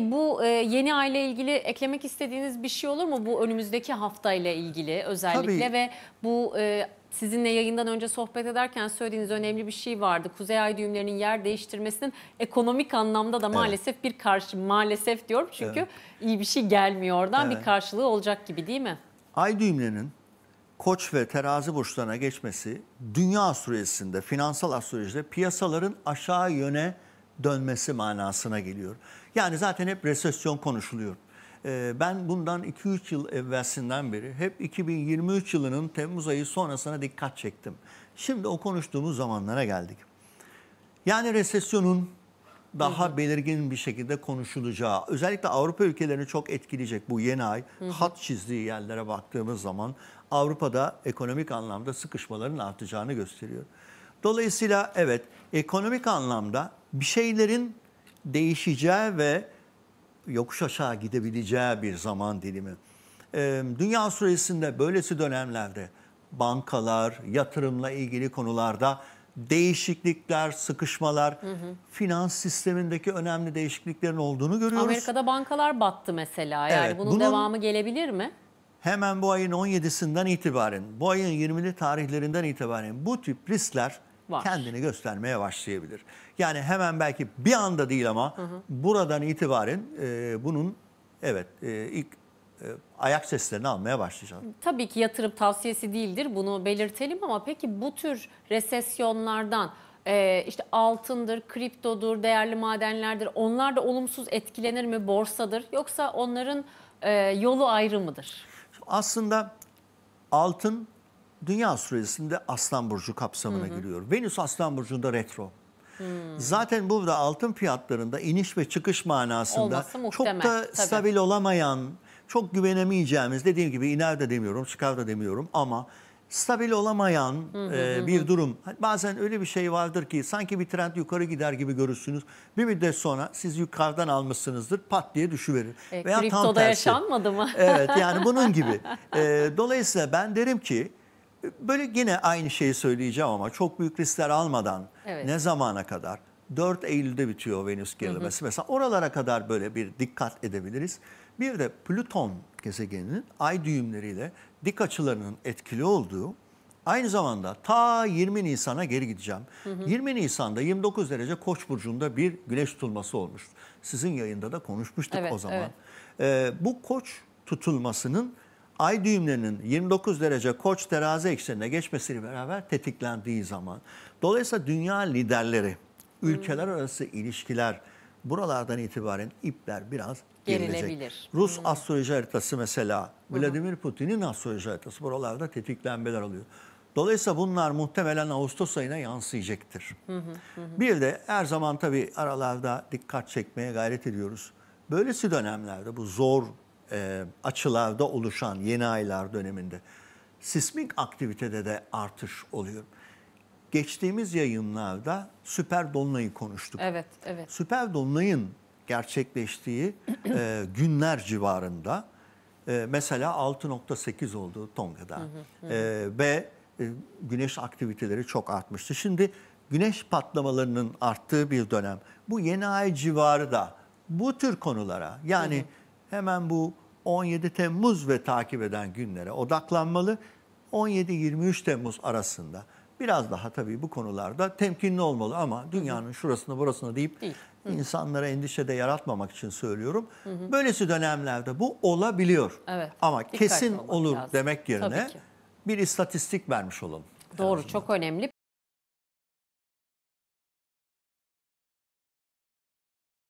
Peki bu e, yeni aile ilgili eklemek istediğiniz bir şey olur mu? Bu önümüzdeki hafta ile ilgili özellikle Tabii. ve bu e, sizinle yayından önce sohbet ederken söylediğiniz önemli bir şey vardı. Kuzey ay düğümlerinin yer değiştirmesinin ekonomik anlamda da maalesef evet. bir karşı maalesef diyorum çünkü evet. iyi bir şey gelmiyor oradan evet. bir karşılığı olacak gibi değil mi? Ay düğümlerinin Koç ve Terazi burçlarına geçmesi dünya astrolojisinde, finansal astrolojide piyasaların aşağı yöne dönmesi manasına geliyor. Yani zaten hep resesyon konuşuluyor. Ee, ben bundan 2-3 yıl evvelsinden beri hep 2023 yılının Temmuz ayı sonrasına dikkat çektim. Şimdi o konuştuğumuz zamanlara geldik. Yani resesyonun daha hı hı. belirgin bir şekilde konuşulacağı, özellikle Avrupa ülkelerini çok etkileyecek bu yeni ay. Hı hı. Hat çizdiği yerlere baktığımız zaman Avrupa'da ekonomik anlamda sıkışmaların artacağını gösteriyor. Dolayısıyla evet ekonomik anlamda bir şeylerin değişeceği ve yokuş aşağı gidebileceği bir zaman dilimi. dünya süresinde böylesi dönemlerde bankalar, yatırımla ilgili konularda değişiklikler, sıkışmalar, hı hı. finans sistemindeki önemli değişikliklerin olduğunu görüyoruz. Amerika'da bankalar battı mesela. Yani evet, bunun, bunun devamı gelebilir mi? Hemen bu ayın 17'sinden itibaren, bu ayın 20'li tarihlerinden itibaren bu tip riskler Var. kendini göstermeye başlayabilir. Yani hemen belki bir anda değil ama hı hı. buradan itibaren e, bunun evet e, ilk e, ayak seslerini almaya başlayacağım. Tabii ki yatırım tavsiyesi değildir bunu belirtelim ama peki bu tür resesyonlardan e, işte altındır, kriptodur, değerli madenlerdir onlar da olumsuz etkilenir mi borsadır yoksa onların e, yolu ayrı mıdır? Aslında altın Dünya astrolojisinde Aslan Burcu kapsamına hı hı. giriyor. Venüs Aslan Burcu'nda retro. Hmm. Zaten burada altın fiyatlarında iniş ve çıkış manasında çok da tabii. stabil olamayan, çok güvenemeyeceğimiz dediğim gibi iner de demiyorum, çıkar da demiyorum ama stabil olamayan hı hı e, bir durum. Bazen öyle bir şey vardır ki sanki bir trend yukarı gider gibi görürsünüz. Bir müddet sonra siz yukarıdan almışsınızdır pat diye düşüverir. E, Veya kriptoda tam tersi. yaşanmadı mı? Evet yani bunun gibi. E, dolayısıyla ben derim ki Böyle yine aynı şeyi söyleyeceğim ama çok büyük riskler almadan evet. ne zamana kadar? 4 Eylül'de bitiyor Venüs gerilemesi. Hı hı. Mesela oralara kadar böyle bir dikkat edebiliriz. Bir de Plüton gezegeninin ay düğümleriyle dik açılarının etkili olduğu aynı zamanda ta 20 Nisan'a geri gideceğim. Hı hı. 20 Nisan'da 29 derece Koç burcunda bir güneş tutulması olmuş. Sizin yayında da konuşmuştuk evet, o zaman. Evet. Ee, bu Koç tutulmasının ay düğümlerinin 29 derece koç terazi eksenine geçmesiyle beraber tetiklendiği zaman. Dolayısıyla dünya liderleri, ülkeler hmm. arası ilişkiler buralardan itibaren ipler biraz gerilebilir. Rus hmm. astroloji haritası mesela, Vladimir Putin'in astroloji haritası buralarda tetiklenmeler oluyor. Dolayısıyla bunlar muhtemelen Ağustos ayına yansıyacaktır. Hı hı Bir de her zaman tabii aralarda dikkat çekmeye gayret ediyoruz. Böylesi dönemlerde bu zor e, açılarda oluşan yeni aylar döneminde sismik aktivitede de artış oluyor. Geçtiğimiz yayınlarda süper dolunayı konuştuk. Evet, evet. Süper dolunayın gerçekleştiği e, günler civarında e, mesela 6.8 oldu Tonga'da E, ve e, güneş aktiviteleri çok artmıştı. Şimdi güneş patlamalarının arttığı bir dönem. Bu yeni ay civarı da bu tür konulara yani hı hı. hemen bu 17 Temmuz ve takip eden günlere odaklanmalı. 17-23 Temmuz arasında biraz daha tabii bu konularda temkinli olmalı ama dünyanın şurasına burasına deyip Değil. Hı. insanlara endişede yaratmamak için söylüyorum. Hı hı. Böylesi dönemlerde bu olabiliyor. Evet. Ama Dikkatli kesin olur lazım. demek yerine bir istatistik vermiş olalım. Doğru, çok önemli.